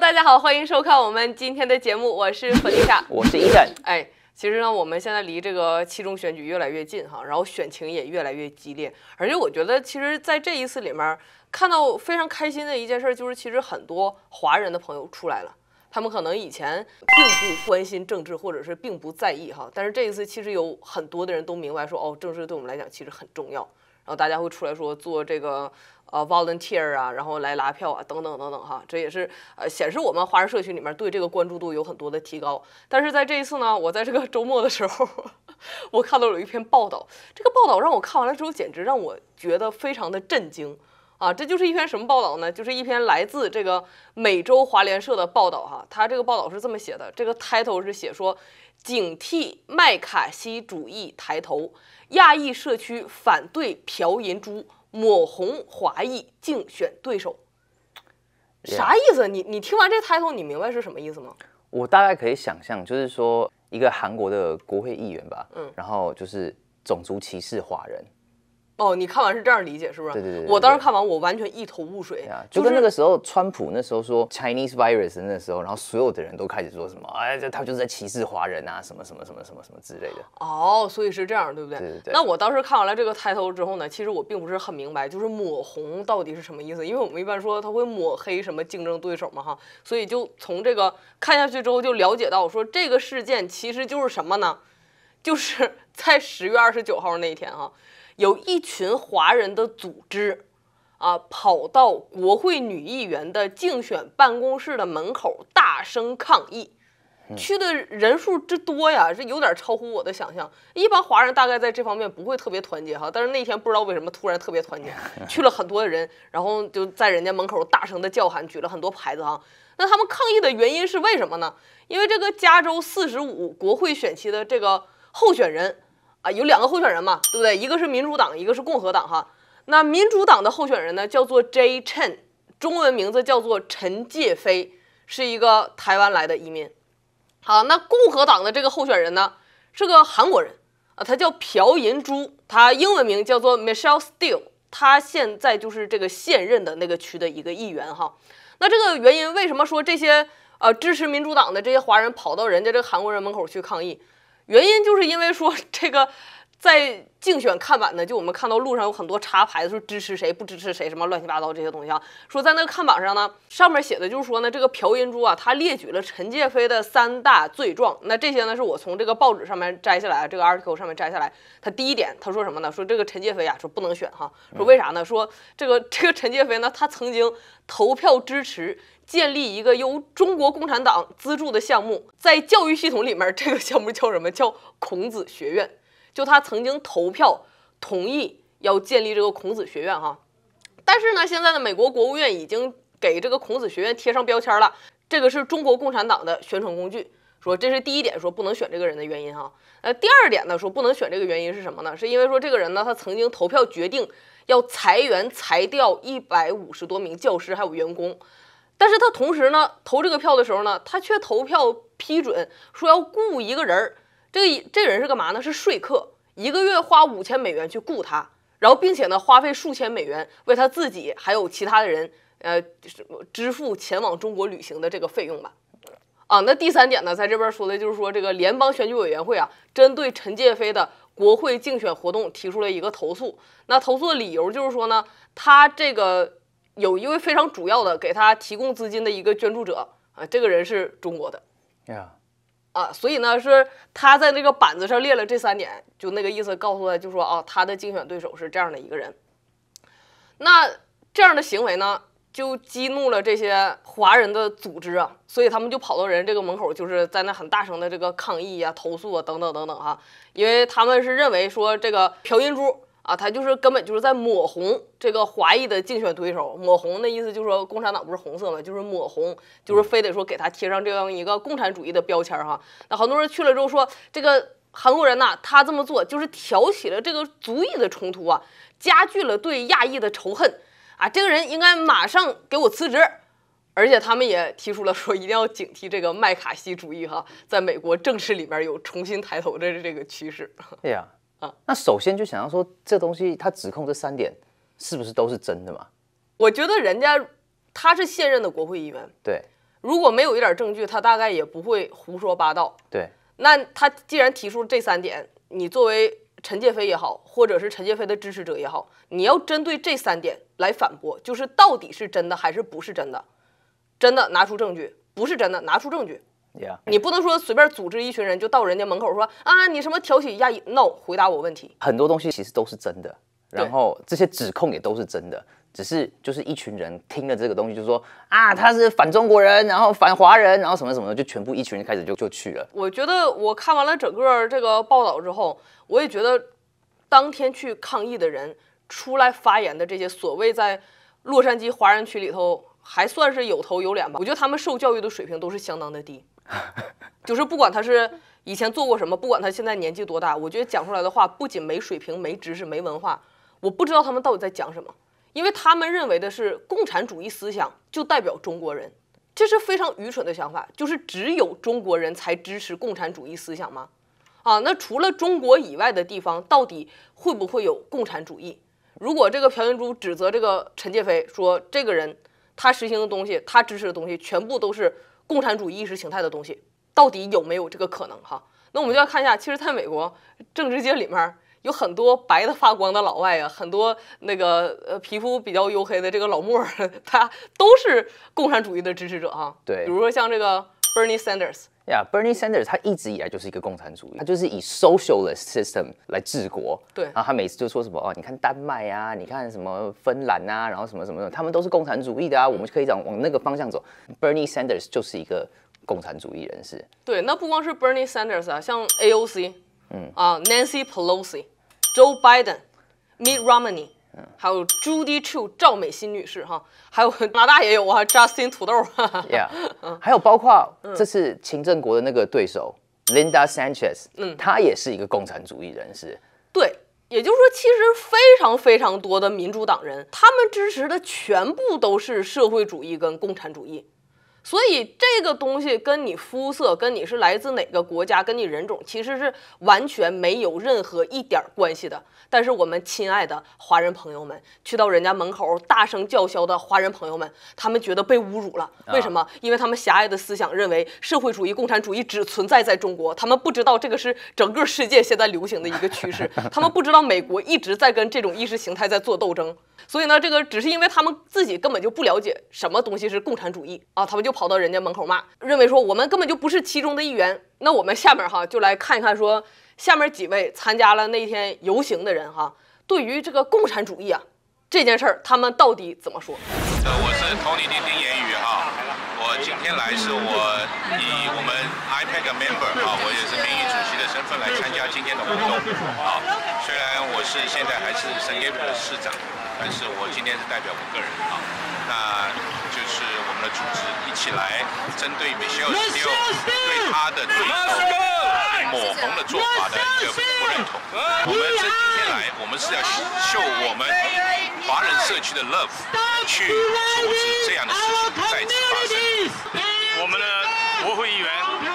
大家好，欢迎收看我们今天的节目，我是粉丽莎，我是伊森。哎，其实呢，我们现在离这个期中选举越来越近哈，然后选情也越来越激烈。而且我觉得，其实在这一次里面，看到非常开心的一件事，就是其实很多华人的朋友出来了，他们可能以前并不关心政治，或者是并不在意哈，但是这一次其实有很多的人都明白说，哦，政治对我们来讲其实很重要，然后大家会出来说做这个。呃，volunteer 啊，然后来拉票啊，等等等等哈，这也是呃显示我们华人社区里面对这个关注度有很多的提高。但是在这一次呢，我在这个周末的时候，我看到有一篇报道，这个报道让我看完了之后，简直让我觉得非常的震惊啊！这就是一篇什么报道呢？就是一篇来自这个美洲华联社的报道哈。他这个报道是这么写的，这个 title 是写说警惕麦卡锡主义抬头，亚裔社区反对朴银珠。抹红华裔竞选对手，啥意思？你你听完这 title，你明白是什么意思吗？我大概可以想象，就是说一个韩国的国会议员吧，嗯，然后就是种族歧视华人。哦，你看完是这样理解是不是？对对对，我当时看完我完全一头雾水啊，就跟那个时候川普那时候说 Chinese virus 那时候，然后所有的人都开始说什么，哎，他就是在歧视华人啊，什么什么什么什么什么之类的。哦，所以是这样，对不对？对对对。那我当时看完了这个抬头之后呢，其实我并不是很明白，就是抹红到底是什么意思，因为我们一般说他会抹黑什么竞争对手嘛，哈。所以就从这个看下去之后，就了解到说这个事件其实就是什么呢？就是在十月二十九号那一天，哈。有一群华人的组织，啊，跑到国会女议员的竞选办公室的门口大声抗议，去的人数之多呀，是有点超乎我的想象。一般华人大概在这方面不会特别团结哈，但是那天不知道为什么突然特别团结，去了很多人，然后就在人家门口大声的叫喊，举了很多牌子哈。那他们抗议的原因是为什么呢？因为这个加州四十五国会选区的这个候选人。啊，有两个候选人嘛，对不对？一个是民主党，一个是共和党，哈。那民主党的候选人呢，叫做 J. Chen，中文名字叫做陈介飞，是一个台湾来的移民。好，那共和党的这个候选人呢，是个韩国人，啊，他叫朴银珠，他英文名叫做 Michelle Steele，他现在就是这个现任的那个区的一个议员，哈。那这个原因，为什么说这些呃支持民主党的这些华人跑到人家这个韩国人门口去抗议？原因就是因为说这个在竞选看板呢，就我们看到路上有很多插牌子说支持谁不支持谁什么乱七八糟这些东西啊。说在那个看板上呢，上面写的就是说呢，这个朴银珠啊，他列举了陈介飞的三大罪状。那这些呢，是我从这个报纸上面摘下来，这个 article 上面摘下来。他第一点，他说什么呢？说这个陈介飞呀，说不能选哈。说为啥呢？说这个这个陈介飞呢，他曾经投票支持。建立一个由中国共产党资助的项目，在教育系统里面，这个项目叫什么？叫孔子学院。就他曾经投票同意要建立这个孔子学院哈。但是呢，现在的美国国务院已经给这个孔子学院贴上标签了，这个是中国共产党的宣传工具。说这是第一点，说不能选这个人的原因哈。呃，第二点呢，说不能选这个原因是什么呢？是因为说这个人呢，他曾经投票决定要裁员裁掉一百五十多名教师还有员工。但是他同时呢投这个票的时候呢，他却投票批准说要雇一个人儿，这个这人是干嘛呢？是说客，一个月花五千美元去雇他，然后并且呢花费数千美元为他自己还有其他的人呃支付前往中国旅行的这个费用吧。啊，那第三点呢，在这边说的就是说这个联邦选举委员会啊，针对陈介飞的国会竞选活动提出了一个投诉。那投诉的理由就是说呢，他这个。有一位非常主要的给他提供资金的一个捐助者啊，这个人是中国的啊，所以呢是他在那个板子上列了这三点，就那个意思告诉他，就说啊，他的竞选对手是这样的一个人。那这样的行为呢，就激怒了这些华人的组织啊，所以他们就跑到人这个门口，就是在那很大声的这个抗议啊、投诉啊等等等等哈，因为他们是认为说这个朴银珠。啊，他就是根本就是在抹红这个华裔的竞选对手，抹红的意思就是说共产党不是红色吗？就是抹红，就是非得说给他贴上这样一个共产主义的标签儿哈。那很多人去了之后说，这个韩国人呐，他这么做就是挑起了这个族裔的冲突啊，加剧了对亚裔的仇恨啊。这个人应该马上给我辞职。而且他们也提出了说，一定要警惕这个麦卡锡主义哈，在美国政事里边有重新抬头的这个趋势。对 呀。那首先就想要说，这东西他指控这三点，是不是都是真的嘛？我觉得人家他是现任的国会议员，对。如果没有一点证据，他大概也不会胡说八道。对。那他既然提出这三点，你作为陈建飞也好，或者是陈建飞的支持者也好，你要针对这三点来反驳，就是到底是真的还是不是真的？真的拿出证据，不是真的拿出证据。你你不能说随便组织一群人就到人家门口说啊，你什么挑起亚裔闹？回答我问题。很多东西其实都是真的，然后这些指控也都是真的，只是就是一群人听了这个东西就说啊，他是反中国人，然后反华人，然后什么什么的，就全部一群人开始就就去了。我觉得我看完了整个这个报道之后，我也觉得当天去抗议的人出来发言的这些所谓在洛杉矶华人区里头还算是有头有脸吧？我觉得他们受教育的水平都是相当的低。就是不管他是以前做过什么，不管他现在年纪多大，我觉得讲出来的话不仅没水平、没知识、没文化，我不知道他们到底在讲什么，因为他们认为的是共产主义思想就代表中国人，这是非常愚蠢的想法。就是只有中国人才支持共产主义思想吗？啊，那除了中国以外的地方，到底会不会有共产主义？如果这个朴元珠指责这个陈介飞说这个人他实行的东西、他支持的东西全部都是。共产主义意识形态的东西到底有没有这个可能？哈，那我们就要看一下，其实，在美国政治界里面，有很多白的发光的老外啊，很多那个呃皮肤比较黝黑的这个老墨，他都是共产主义的支持者哈。对，比如说像这个。Bernie Sanders，呀，Bernie Sanders，他一直以来就是一个共产主义，他就是以 socialist system 来治国。对，然后他每次就说什么哦，你看丹麦呀，你看什么芬兰啊，然后什么什么的，他们都是共产主义的啊，我们就可以往往那个方向走。Bernie Sanders 就是一个共产主义人士。对，那不光是 Bernie Sanders 啊，像 AOC，嗯啊，Nancy Pelosi，Joe Biden，Mitt Romney。还有 Judy Chu 赵美心女士哈，还有 马大也有啊 Justin 土豆，yeah，还有包括这次秦振国的那个对手 Linda Sanchez，嗯，她也是一个共产主义人士，对，也就是说其实非常非常多的民主党人，他们支持的全部都是社会主义跟共产主义。所以这个东西跟你肤色、跟你是来自哪个国家、跟你人种其实是完全没有任何一点儿关系的。但是我们亲爱的华人朋友们，去到人家门口大声叫嚣的华人朋友们，他们觉得被侮辱了，为什么？因为他们狭隘的思想认为社会主义、共产主义只存在在中国，他们不知道这个是整个世界现在流行的一个趋势，他们不知道美国一直在跟这种意识形态在做斗争。所以呢，这个只是因为他们自己根本就不了解什么东西是共产主义啊，他们就。就跑到人家门口骂，认为说我们根本就不是其中的一员。那我们下面哈就来看一看，说下面几位参加了那天游行的人哈，对于这个共产主义啊这件事儿，他们到底怎么说？呃，我是 Tony 丁丁言语哈，我今天来是我以我们 iPad Member 啊，我也是名誉主席的身份来参加今天的活动啊。虽然我是现在还是圣迭的市长，但是我今天是代表我个人啊。那的组织一起来针对 s t 尔· l 欧对他的对抹红的做法的一个不认同，我们这几天来，我们是要秀我们华人社区的 love，去阻止这样的事情再次发生。我们的国会议员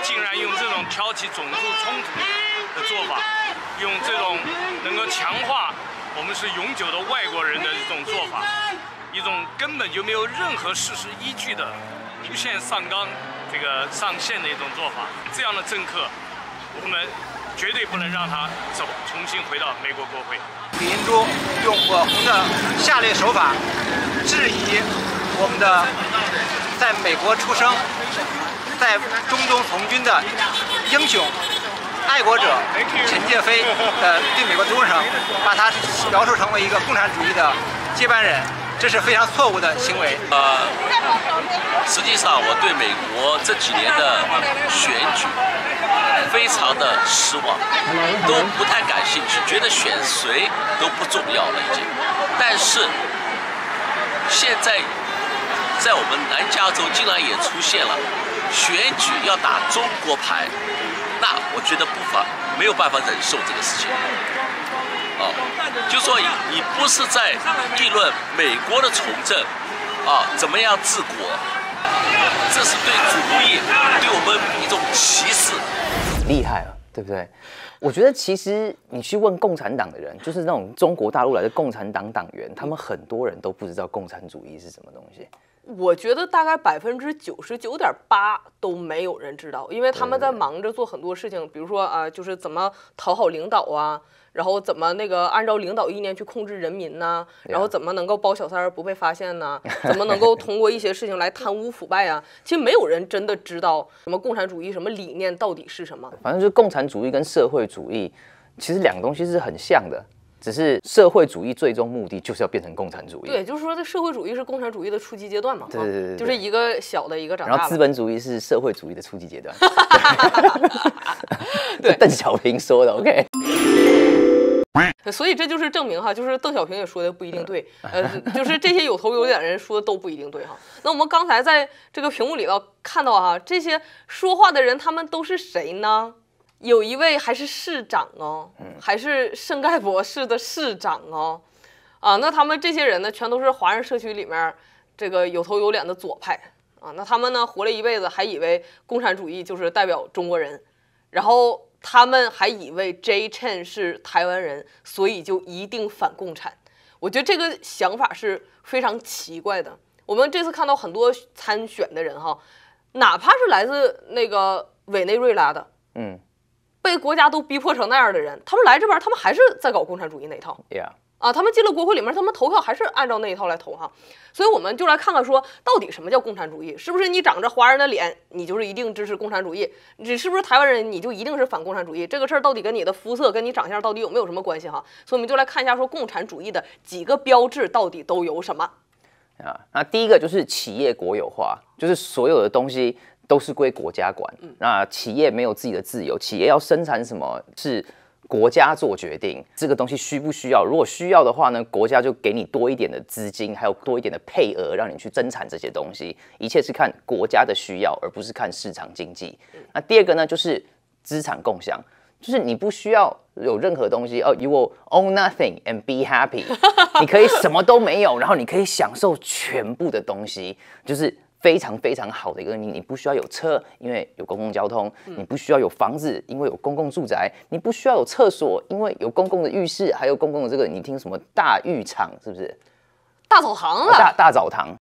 竟然用这种挑起种族冲突的做法，用这种能够强化我们是永久的外国人的一种做法。一种根本就没有任何事实依据的无限上纲，这个上线的一种做法，这样的政客，我们绝对不能让他走，重新回到美国国会。李云珠用恶红的下列手法质疑我们的在美国出生、在中东从军的英雄、爱国者陈介飞的对美国忠诚，把他描述成为一个共产主义的接班人。这是非常错误的行为。呃，实际上我对美国这几年的选举非常的失望，都不太感兴趣，觉得选谁都不重要了已经。但是现在在我们南加州竟然也出现了选举要打中国牌，那我觉得不妨没有办法忍受这个事情。就说你你不是在议论美国的从政啊，怎么样治国？这是对主义，对我们一种歧视。厉害了，对不对？我觉得其实你去问共产党的人，就是那种中国大陆来的共产党党员，他们很多人都不知道共产主义是什么东西。我觉得大概百分之九十九点八都没有人知道，因为他们在忙着做很多事情，比如说啊，就是怎么讨好领导啊。然后怎么那个按照领导意念去控制人民呢？然后怎么能够包小三不被发现呢？怎么能够通过一些事情来贪污腐败啊？其实没有人真的知道什么共产主义什么理念到底是什么。反正就是共产主义跟社会主义，其实两个东西是很像的，只是社会主义最终目的就是要变成共产主义。对，就是说这社会主义是共产主义的初级阶段嘛。对对对，就是一个小的一个长大。然后资本主义是社会主义的初级阶段。对邓小平说的，OK。所以这就是证明哈，就是邓小平也说的不一定对，呃，就是这些有头有脸人说的都不一定对哈。那我们刚才在这个屏幕里头看到啊，这些说话的人他们都是谁呢？有一位还是市长哦，还是圣盖博士的市长哦，啊，那他们这些人呢，全都是华人社区里面这个有头有脸的左派啊。那他们呢，活了一辈子，还以为共产主义就是代表中国人，然后。他们还以为 Jay c h e n 是台湾人，所以就一定反共产。我觉得这个想法是非常奇怪的。我们这次看到很多参选的人哈，哪怕是来自那个委内瑞拉的，嗯，被国家都逼迫成那样的人，他们来这边，他们还是在搞共产主义那一套。Yeah。啊，他们进了国会里面，他们投票还是按照那一套来投哈，所以我们就来看看说，到底什么叫共产主义？是不是你长着华人的脸，你就是一定支持共产主义？你是不是台湾人，你就一定是反共产主义？这个事儿到底跟你的肤色、跟你长相到底有没有什么关系哈？所以我们就来看一下，说共产主义的几个标志到底都有什么啊？那第一个就是企业国有化，就是所有的东西都是归国家管，那企业没有自己的自由，企业要生产什么是？国家做决定，这个东西需不需要？如果需要的话呢，国家就给你多一点的资金，还有多一点的配额，让你去增产这些东西。一切是看国家的需要，而不是看市场经济。那第二个呢，就是资产共享，就是你不需要有任何东西哦，you will own nothing and be happy，你可以什么都没有，然后你可以享受全部的东西，就是。非常非常好的一个你，你不需要有车，因为有公共交通；你不需要有房子，因为有公共住宅；你不需要有厕所，因为有公共的浴室，还有公共的这个你听什么大浴场是不是？大澡堂啊！大大澡堂。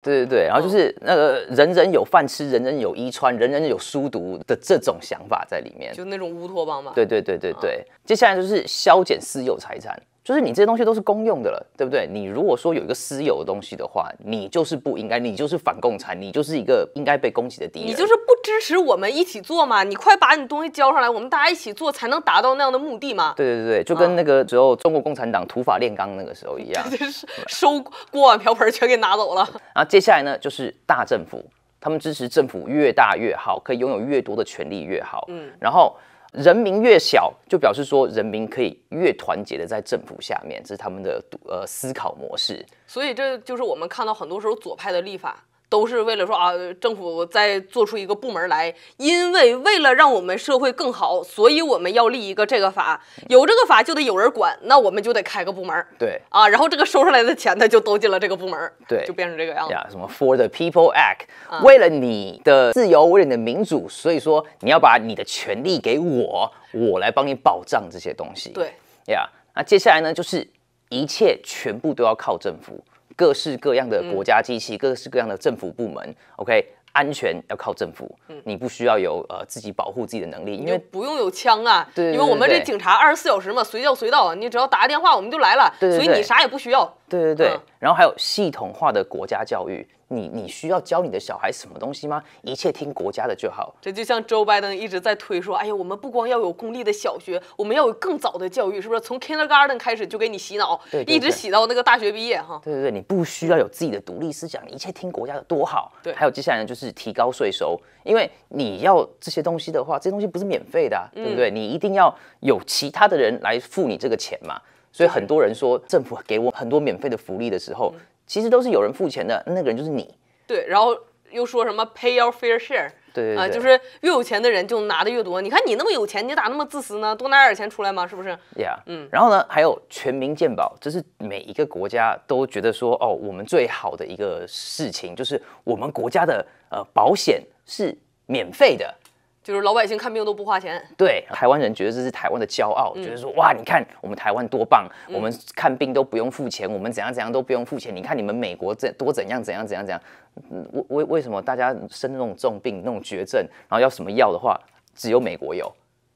对对对，然后就是那个人人有饭吃，人人有衣穿，人人有书读的这种想法在里面，就那种乌托邦嘛。对对对对对，接下来就是削减私有财产。就是你这些东西都是公用的了，对不对？你如果说有一个私有的东西的话，你就是不应该，你就是反共产，你就是一个应该被攻击的敌人。你就是不支持我们一起做嘛？你快把你东西交上来，我们大家一起做才能达到那样的目的嘛？对对对就跟那个时候中国共产党土法炼钢那个时候一样，就是收锅碗瓢盆全给拿走了。然后接下来呢，就是大政府，他们支持政府越大越好，可以拥有越多的权利越好。嗯，然后。人民越小，就表示说人民可以越团结的在政府下面，这是他们的呃思考模式。所以这就是我们看到很多时候左派的立法。都是为了说啊，政府再做出一个部门来，因为为了让我们社会更好，所以我们要立一个这个法。有这个法就得有人管，那我们就得开个部门。对啊，然后这个收上来的钱呢，就都进了这个部门。对，就变成这个样子。呀，什么 For the People Act，为了你的自由，为了你的民主，所以说你要把你的权利给我，我来帮你保障这些东西。对呀，那接下来呢，就是一切全部都要靠政府。各式各样的国家机器，各式各样的政府部门，OK，安全要靠政府，你不需要有呃自己保护自己的能力，因为不用有枪啊，对，因为我们这警察二十四小时嘛，随叫随到，你只要打个电话我们就来了，所以你啥也不需要。对对对，然后还有系统化的国家教育，你你需要教你的小孩什么东西吗？一切听国家的就好。这就像周拜登一直在推说，哎呀，我们不光要有公立的小学，我们要有更早的教育，是不是？从 kindergarten 开始就给你洗脑，一直洗到那个大学毕业哈。对对对，你不需要有自己的独立思想，一切听国家的多好。对，还有接下来呢，就是提高税收，因为你要这些东西的话，这些东西不是免费的，对不对？你一定要有其他的人来付你这个钱嘛。所以很多人说政府给我很多免费的福利的时候，其实都是有人付钱的，那个人就是你。对，然后又说什么 pay your fair share。对啊，就是越有钱的人就拿的越多。你看你那么有钱，你咋那么自私呢？多拿点钱出来嘛，是不是？Yeah，嗯。然后呢，还有全民健保，这是每一个国家都觉得说哦，我们最好的一个事情就是我们国家的呃保险是免费的。就是老百姓看病都不花钱，对台湾人觉得这是台湾的骄傲，觉得说哇，你看我们台湾多棒，我们看病都不用付钱，我们怎样怎样都不用付钱。你看你们美国这多怎样怎样怎样怎样，为为为什么大家生那种重病那种绝症，然后要什么药的话，只有美国有，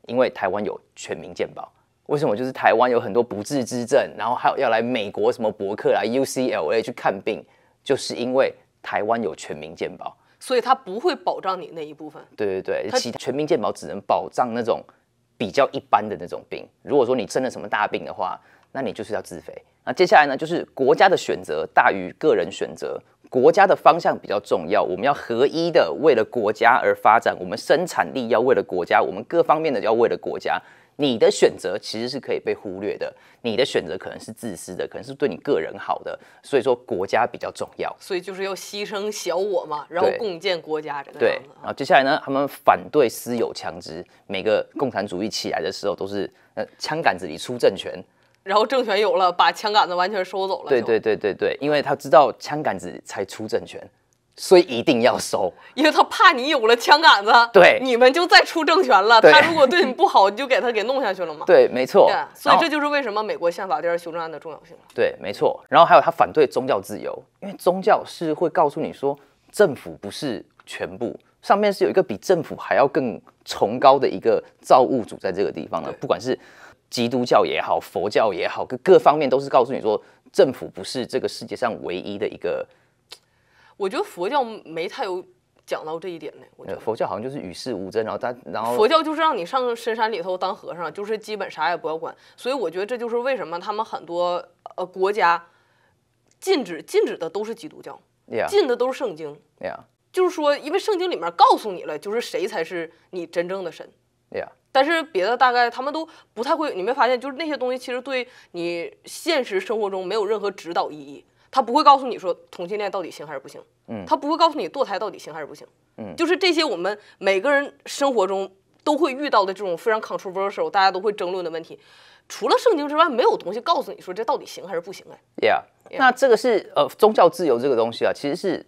因为台湾有全民健保。为什么就是台湾有很多不治之症，然后还要来美国什么博客来 U C L A 去看病，就是因为台湾有全民健保。所以它不会保障你那一部分。对对对，其全民健保只能保障那种比较一般的那种病。如果说你生了什么大病的话，那你就是要自费。那接下来呢，就是国家的选择大于个人选择，国家的方向比较重要。我们要合一的为了国家而发展，我们生产力要为了国家，我们各方面的要为了国家。你的选择其实是可以被忽略的，你的选择可能是自私的，可能是对你个人好的，所以说国家比较重要。所以就是要牺牲小我嘛，然后共建国家这个对，然后接下来呢，他们反对私有枪支。每个共产主义起来的时候都是，呃，枪杆子里出政权。然后政权有了，把枪杆子完全收走了。对对对对对，因为他知道枪杆子才出政权。所以一定要收，因为他怕你有了枪杆子，对，你们就再出政权了。他如果对你不好，你就给他给弄下去了嘛。对，没错。所以这就是为什么美国宪法第二修正案的重要性了。对，没错。然后还有他反对宗教自由，因为宗教是会告诉你说，政府不是全部，上面是有一个比政府还要更崇高的一个造物主在这个地方的。不管是基督教也好，佛教也好，各各方面都是告诉你说，政府不是这个世界上唯一的一个。我觉得佛教没太有讲到这一点呢。我觉得佛教好像就是与世无争，然后但然后佛教就是让你上深山里头当和尚，就是基本啥也不要管。所以我觉得这就是为什么他们很多呃国家禁止禁止的都是基督教，禁的都是圣经。就是说，因为圣经里面告诉你了，就是谁才是你真正的神。但是别的大概他们都不太会。你没发现，就是那些东西其实对你现实生活中没有任何指导意义。他不会告诉你说同性恋到底行还是不行，嗯，他不会告诉你堕胎到底行还是不行，嗯，就是这些我们每个人生活中都会遇到的这种非常 controversial，大家都会争论的问题，除了圣经之外，没有东西告诉你说这到底行还是不行哎。Yeah，那这个是呃宗教自由这个东西啊，其实是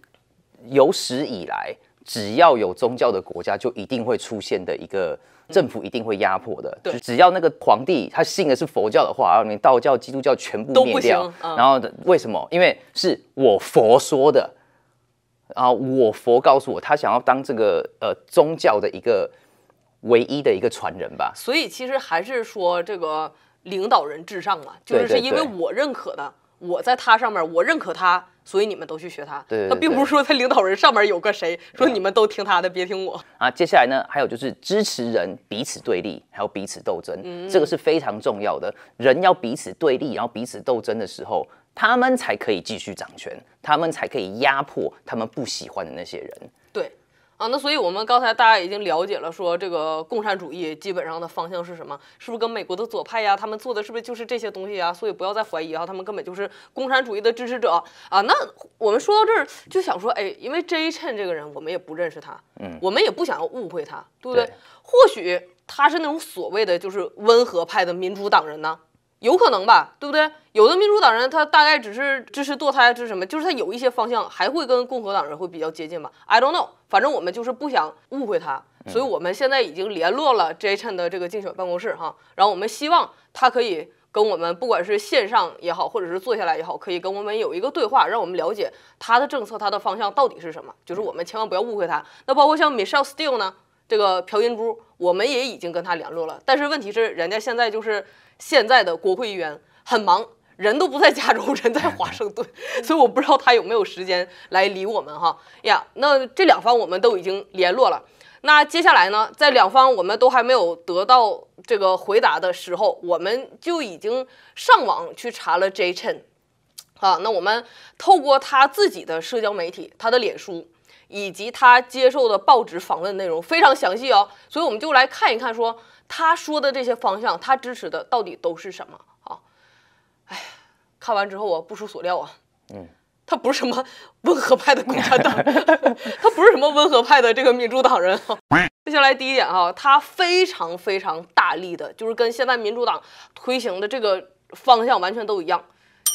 有史以来。只要有宗教的国家，就一定会出现的一个政府一定会压迫的。对，只要那个皇帝他信的是佛教的话，然后道教、基督教全部灭掉。然后的为什么？因为是我佛说的，然后我佛告诉我，他想要当这个呃宗教的一个唯一的一个传人吧。所以其实还是说这个领导人至上嘛，就是是因为我认可的，我在他上面，我认可他。所以你们都去学他，他并不是说他领导人上面有个谁，说你们都听他的，别听我啊。接下来呢，还有就是支持人彼此对立，还有彼此斗争，这个是非常重要的。人要彼此对立，然后彼此斗争的时候，他们才可以继续掌权，他们才可以压迫他们不喜欢的那些人。对。啊，那所以我们刚才大家已经了解了，说这个共产主义基本上的方向是什么？是不是跟美国的左派呀？他们做的是不是就是这些东西啊？所以不要再怀疑啊，他们根本就是共产主义的支持者啊。那我们说到这儿就想说，哎，因为 J·Chen 这个人我们也不认识他，嗯，我们也不想要误会他，对不对？或许他是那种所谓的就是温和派的民主党人呢？有可能吧，对不对？有的民主党人他大概只是支持堕胎，支持什么？就是他有一些方向还会跟共和党人会比较接近吧。I don't know，反正我们就是不想误会他，所以我们现在已经联络了 Jen 的这个竞选办公室哈，然后我们希望他可以跟我们，不管是线上也好，或者是坐下来也好，可以跟我们有一个对话，让我们了解他的政策、他的方向到底是什么。就是我们千万不要误会他。那包括像 Michelle s t e l e 呢？这个朴银珠，我们也已经跟他联络了，但是问题是，人家现在就是现在的国会议员，很忙，人都不在家中，人在 华盛顿，所以我不知道他有没有时间来理我们哈呀。那这两方我们都已经联络了，那接下来呢，在两方我们都还没有得到这个回答的时候，我们就已经上网去查了 J. Chen 啊，那我们透过他自己的社交媒体，他的脸书。以及他接受的报纸访问内容非常详细哦，所以我们就来看一看，说他说的这些方向，他支持的到底都是什么啊？哎，看完之后啊，不出所料啊，嗯，他不是什么温和派的共产党，他不是什么温和派的这个民主党人。接下来第一点啊，他非常非常大力的，就是跟现在民主党推行的这个方向完全都一样，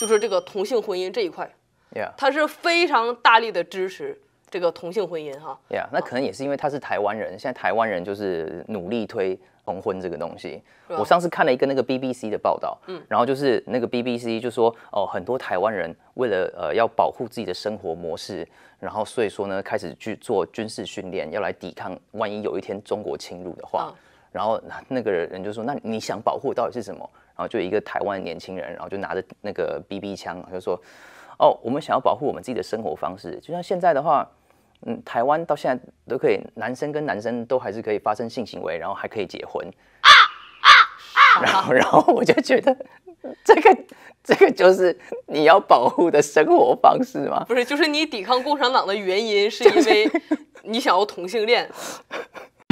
就是这个同性婚姻这一块，他是非常大力的支持。这个同性婚姻，哈，对啊，那可能也是因为他是台湾人。现在台湾人就是努力推同婚这个东西。我上次看了一个那个 BBC 的报道，嗯，然后就是那个 BBC 就说，哦，很多台湾人为了呃要保护自己的生活模式，然后所以说呢开始去做军事训练，要来抵抗万一有一天中国侵入的话。然后那个人就说，那你想保护到底是什么？然后就一个台湾年轻人，然后就拿着那个 BB 枪，就说，哦，我们想要保护我们自己的生活方式，就像现在的话。嗯，台湾到现在都可以，男生跟男生都还是可以发生性行为，然后还可以结婚。啊啊啊！然后，然后我就觉得，这个，这个就是你要保护的生活方式吗？不是，就是你抵抗共产党的原因，是因为你想要同性恋。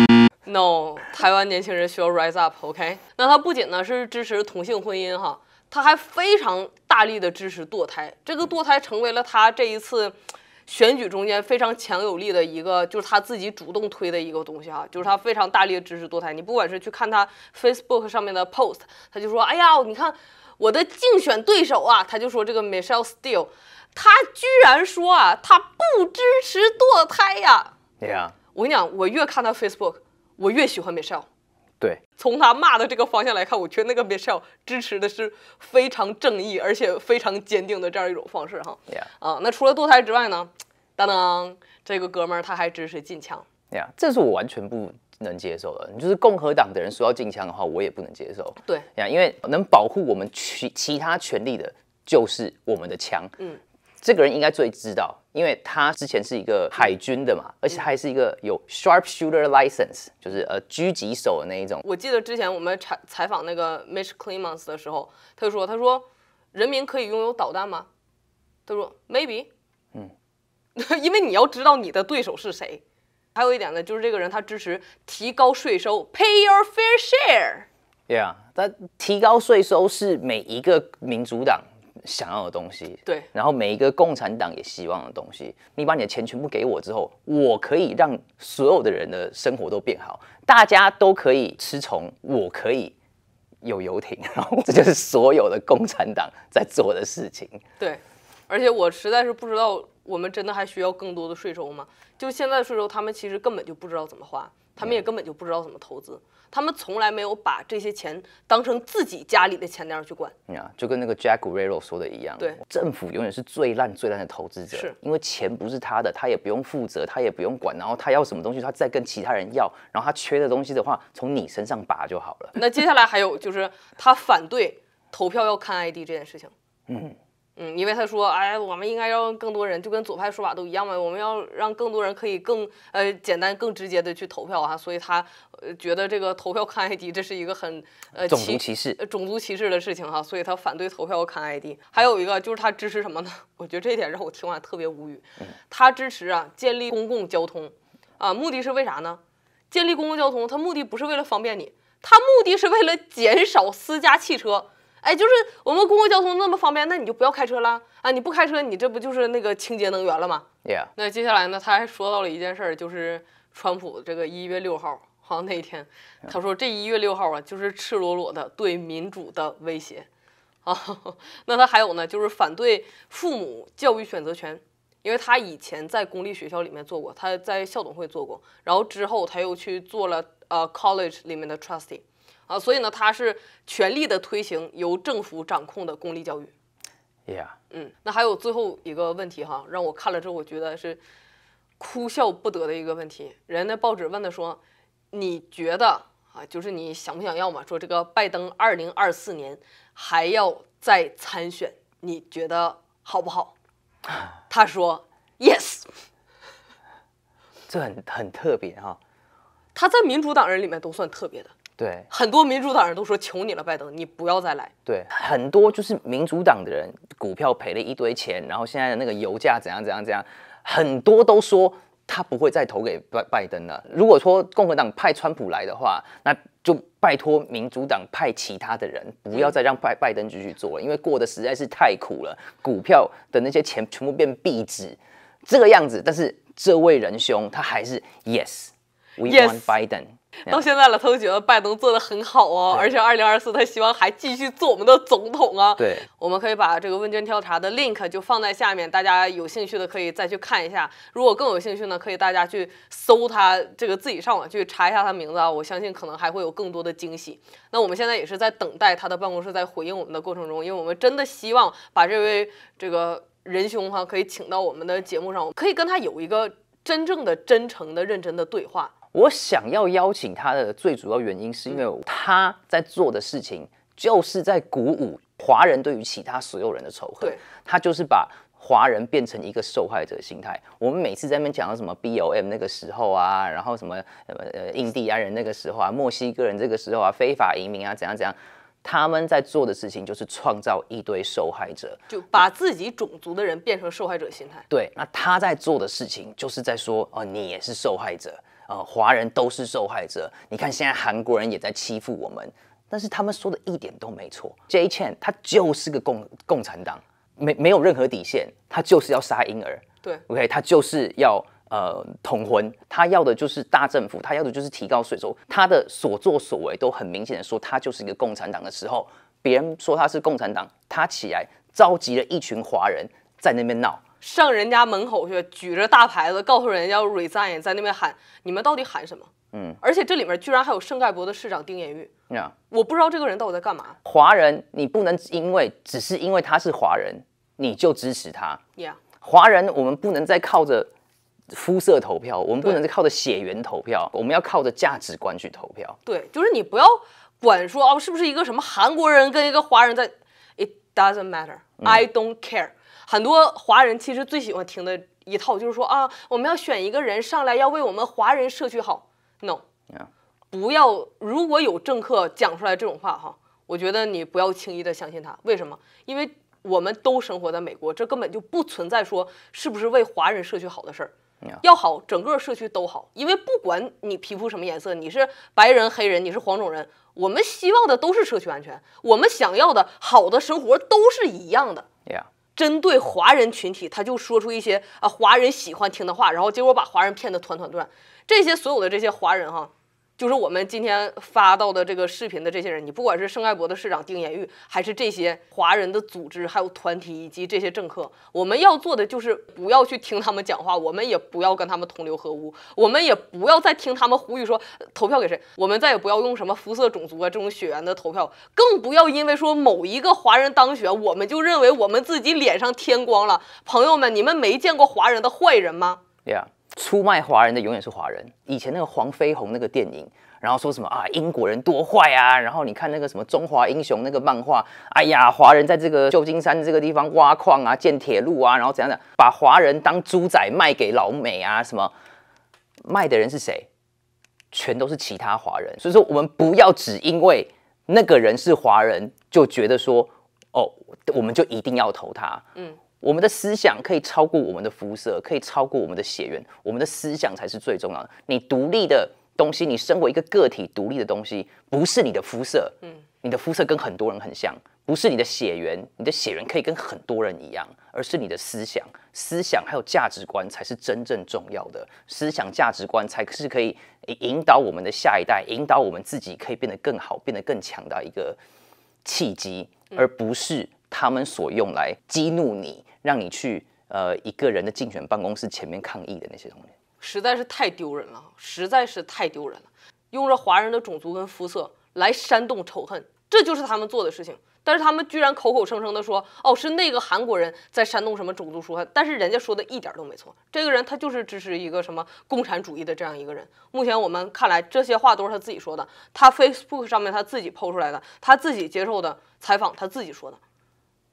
No，台湾年轻人需要 rise up，OK？那他不仅呢是支持同性婚姻哈，他还非常大力的支持堕胎。这个堕胎成为了他这一次。选举中间非常强有力的一个，就是他自己主动推的一个东西哈，就是他非常大力的支持堕胎。你不管是去看他 Facebook 上面的 post，他就说，哎呀，你看我的竞选对手啊，他就说这个 Michelle Steele，他居然说啊，他不支持堕胎呀。对呀，我跟你讲，我越看他 Facebook，我越喜欢 Michelle。对，从他骂的这个方向来看，我觉得那个 Michelle 支持的是非常正义而且非常坚定的这样一种方式哈。啊，那除了堕胎之外呢？当当，这个哥们儿他还支持禁枪，呀，这是我完全不能接受的。你就是共和党的人，说要禁枪的话，我也不能接受。对，呀，因为能保护我们其其他权利的就是我们的枪。嗯，这个人应该最知道。因为他之前是一个海军的嘛，而且还是一个有 sharpshooter license，就是呃狙击手的那一种。我记得之前我们采采访那个 Mitch m e m o n s e 的时候，他就说他说人民可以拥有导弹吗？他说 Maybe，嗯，因为你要知道你的对手是谁。还有一点呢，就是这个人他支持提高税收，Pay your fair share。Yeah，他提高税收是每一个民主党。想要的东西，对，然后每一个共产党也希望的东西，你把你的钱全部给我之后，我可以让所有的人的生活都变好，大家都可以吃从，我可以有游艇，然 后这就是所有的共产党在做的事情。对，而且我实在是不知道，我们真的还需要更多的税收吗？就现在的税收，他们其实根本就不知道怎么花。他们也根本就不知道怎么投资，他们从来没有把这些钱当成自己家里的钱那样去管。呀，就跟那个 Jack r a l e o 说的一样，对，政府永远是最烂最烂的投资者，是，因为钱不是他的，他也不用负责，他也不用管，然后他要什么东西，他再跟其他人要，然后他缺的东西的话，从你身上拔就好了。那接下来还有就是他反对投票要看 ID 这件事情，嗯。嗯，因为他说，哎，我们应该让更多人，就跟左派说法都一样嘛，我们要让更多人可以更呃简单、更直接的去投票啊，所以他觉得这个投票看 ID 这是一个很呃种族歧视、种族歧视的事情哈，所以他反对投票看 ID。还有一个就是他支持什么呢？我觉得这一点让我听完特别无语。他支持啊建立公共交通啊，目的是为啥呢？建立公共交通，他目的不是为了方便你，他目的是为了减少私家汽车。哎，就是我们公共交通那么方便，那你就不要开车了啊！你不开车，你这不就是那个清洁能源了吗？Yeah。那接下来呢，他还说到了一件事，儿，就是川普这个一月六号，好像那一天，他说这一月六号啊，就是赤裸裸的对民主的威胁啊。那他还有呢，就是反对父母教育选择权，因为他以前在公立学校里面做过，他在校董会做过，然后之后他又去做了呃 college 里面的 trustee。啊，所以呢，他是全力的推行由政府掌控的公立教育。Yeah，嗯，那还有最后一个问题哈，让我看了之后我觉得是哭笑不得的一个问题。人那报纸问他说：“你觉得啊，就是你想不想要嘛？”说这个拜登二零二四年还要再参选，你觉得好不好？他说：“Yes。”这很很特别哈，他在民主党人里面都算特别的。对，很多民主党人都说求你了，拜登，你不要再来。对，很多就是民主党的人，股票赔了一堆钱，然后现在的那个油价怎样怎样怎样，很多都说他不会再投给拜拜登了。如果说共和党派川普来的话，那就拜托民主党派其他的人，不要再让拜拜登继续做了，因为过得实在是太苦了，股票的那些钱全部变壁纸，这个样子。但是这位仁兄，他还是 Yes，we want Biden。到现在了，他都觉得拜登做的很好啊，而且二零二四他希望还继续做我们的总统啊。对，我们可以把这个问卷调查的 link 就放在下面，大家有兴趣的可以再去看一下。如果更有兴趣呢，可以大家去搜他这个自己上网去查一下他名字啊。我相信可能还会有更多的惊喜。那我们现在也是在等待他的办公室在回应我们的过程中，因为我们真的希望把这位这个仁兄哈可以请到我们的节目上，可以跟他有一个真正的、真诚的、认真的对话。我想要邀请他的最主要原因，是因为他在做的事情就是在鼓舞华人对于其他所有人的仇恨。对，他就是把华人变成一个受害者心态。我们每次在那边讲到什么 B O M 那个时候啊，然后什么呃呃印第安人那个时候啊，墨西哥人这个时候啊，非法移民啊怎样怎样，他们在做的事情就是创造一堆受害者，就把自己种族的人变成受害者心态。对，那他在做的事情就是在说哦，你也是受害者。呃，华人都是受害者。你看，现在韩国人也在欺负我们，但是他们说的一点都没错。J·Chen 他就是个共共产党，没没有任何底线，他就是要杀婴儿。对，OK，他就是要呃统婚，他要的就是大政府，他要的就是提高税收。他的所作所为都很明显的说，他就是一个共产党的时候，别人说他是共产党，他起来召集了一群华人在那边闹。上人家门口去，举着大牌子，告诉人要 resign，在那边喊，你们到底喊什么？嗯，而且这里面居然还有圣盖博的市长丁延玉。那我不知道这个人到底在干嘛。华人，你不能因为只是因为他是华人，你就支持他。Yeah，华人，我们不能再靠着肤色投票，我们不能再靠着血缘投票，我们要靠着价值观去投票。对，就是你不要管说哦，是不是一个什么韩国人跟一个华人在？It doesn't matter, I don't care。很多华人其实最喜欢听的一套就是说啊，我们要选一个人上来要为我们华人社区好。No，不要！如果有政客讲出来这种话哈，我觉得你不要轻易的相信他。为什么？因为我们都生活在美国，这根本就不存在说是不是为华人社区好的事儿。要好，整个社区都好。因为不管你皮肤什么颜色，你是白人、黑人，你是黄种人，我们希望的都是社区安全，我们想要的好的生活都是一样的。Yeah。针对华人群体，他就说出一些啊，华人喜欢听的话，然后结果把华人骗得团团转。这些所有的这些华人哈。就是我们今天发到的这个视频的这些人，你不管是圣爱博的市长丁延玉，还是这些华人的组织、还有团体以及这些政客，我们要做的就是不要去听他们讲话，我们也不要跟他们同流合污，我们也不要再听他们呼吁说投票给谁，我们再也不要用什么肤色、种族啊这种血缘的投票，更不要因为说某一个华人当选，我们就认为我们自己脸上添光了。朋友们，你们没见过华人的坏人吗？Yeah。出卖华人的永远是华人。以前那个黄飞鸿那个电影，然后说什么啊英国人多坏啊？然后你看那个什么中华英雄那个漫画，哎呀，华人在这个旧金山这个地方挖矿啊，建铁路啊，然后怎样的把华人当猪仔卖给老美啊？什么卖的人是谁？全都是其他华人。所以说，我们不要只因为那个人是华人就觉得说，哦，我们就一定要投他。嗯。我们的思想可以超过我们的肤色，可以超过我们的血缘，我们的思想才是最重要的。你独立的东西，你身为一个个体独立的东西，不是你的肤色，嗯，你的肤色跟很多人很像，不是你的血缘，你的血缘可以跟很多人一样，而是你的思想、思想还有价值观才是真正重要的。思想、价值观才是可以引导我们的下一代，引导我们自己可以变得更好、变得更强大的一个契机，而不是他们所用来激怒你。让你去呃一个人的竞选办公室前面抗议的那些同学，实在是太丢人了，实在是太丢人了。用着华人的种族跟肤色来煽动仇恨，这就是他们做的事情。但是他们居然口口声声的说，哦是那个韩国人在煽动什么种族仇恨，但是人家说的一点都没错。这个人他就是支持一个什么共产主义的这样一个人。目前我们看来，这些话都是他自己说的，他 Facebook 上面他自己抛出来的，他自己接受的采访他自己说的。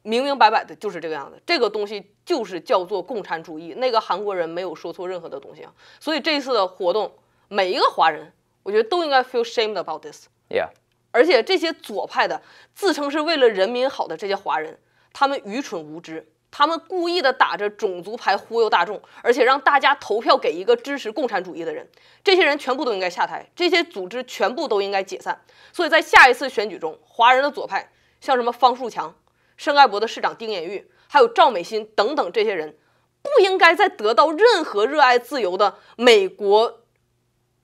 明明白白的就是这个样子，这个东西就是叫做共产主义。那个韩国人没有说错任何的东西啊。所以这次的活动，每一个华人，我觉得都应该 feel s h a m e d about this。Yeah。而且这些左派的自称是为了人民好的这些华人，他们愚蠢无知，他们故意的打着种族牌忽悠大众，而且让大家投票给一个支持共产主义的人。这些人全部都应该下台，这些组织全部都应该解散。所以在下一次选举中，华人的左派，像什么方树强。圣盖博的市长丁彦玉，还有赵美心等等这些人，不应该再得到任何热爱自由的美国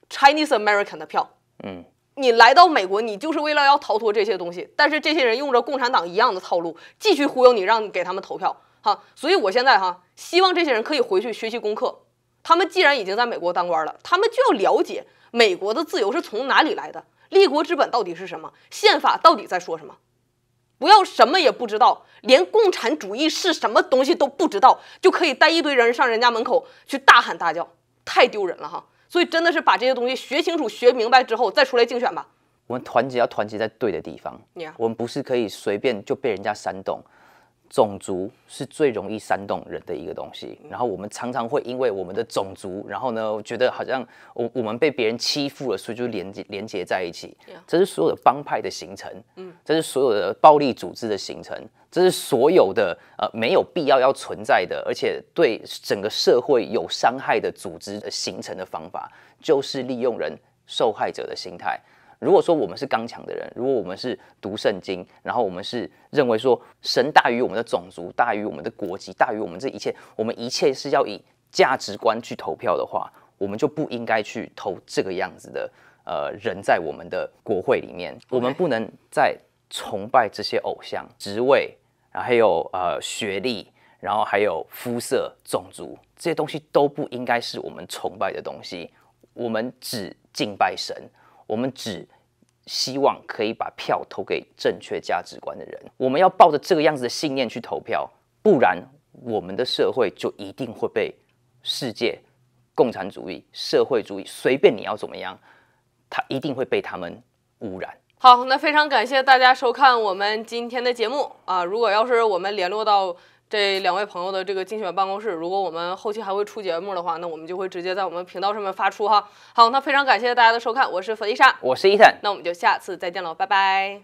Chinese American 的票。嗯，你来到美国，你就是为了要逃脱这些东西，但是这些人用着共产党一样的套路，继续忽悠你，让你给他们投票。哈，所以我现在哈，希望这些人可以回去学习功课。他们既然已经在美国当官了，他们就要了解美国的自由是从哪里来的，立国之本到底是什么，宪法到底在说什么。不要什么也不知道，连共产主义是什么东西都不知道，就可以带一堆人上人家门口去大喊大叫，太丢人了哈！所以真的是把这些东西学清楚、学明白之后再出来竞选吧。我们团结要团结在对的地方，我们不是可以随便就被人家煽动。种族是最容易煽动人的一个东西，然后我们常常会因为我们的种族，然后呢，觉得好像我我们被别人欺负了，所以就连结连接在一起。这是所有的帮派的形成，嗯，这是所有的暴力组织的形成，这是所有的呃没有必要要存在的，而且对整个社会有伤害的组织的形成的方法，就是利用人受害者的心态。如果说我们是刚强的人，如果我们是读圣经，然后我们是认为说神大于我们的种族，大于我们的国籍，大于我们这一切，我们一切是要以价值观去投票的话，我们就不应该去投这个样子的呃人，在我们的国会里面，我们不能再崇拜这些偶像、职位，然后还有呃学历，然后还有肤色、种族这些东西都不应该是我们崇拜的东西，我们只敬拜神。我们只希望可以把票投给正确价值观的人，我们要抱着这个样子的信念去投票，不然我们的社会就一定会被世界、共产主义、社会主义随便你要怎么样，它一定会被他们污染。好，那非常感谢大家收看我们今天的节目啊！如果要是我们联络到。这两位朋友的这个竞选办公室，如果我们后期还会出节目的话，那我们就会直接在我们频道上面发出哈。好，那非常感谢大家的收看，我是粉一莎，我是伊坦，那我们就下次再见喽，拜拜。